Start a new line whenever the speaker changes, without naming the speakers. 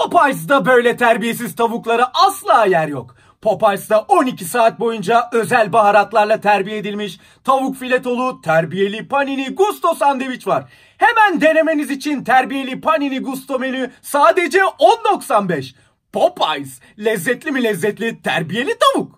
Popeyes'da böyle terbiyesiz tavuklara asla yer yok. Popeyes'ta 12 saat boyunca özel baharatlarla terbiye edilmiş tavuk filetolu terbiyeli panini gusto sandviç var. Hemen denemeniz için terbiyeli panini gusto menü sadece 10.95. Popeyes lezzetli mi lezzetli terbiyeli tavuk.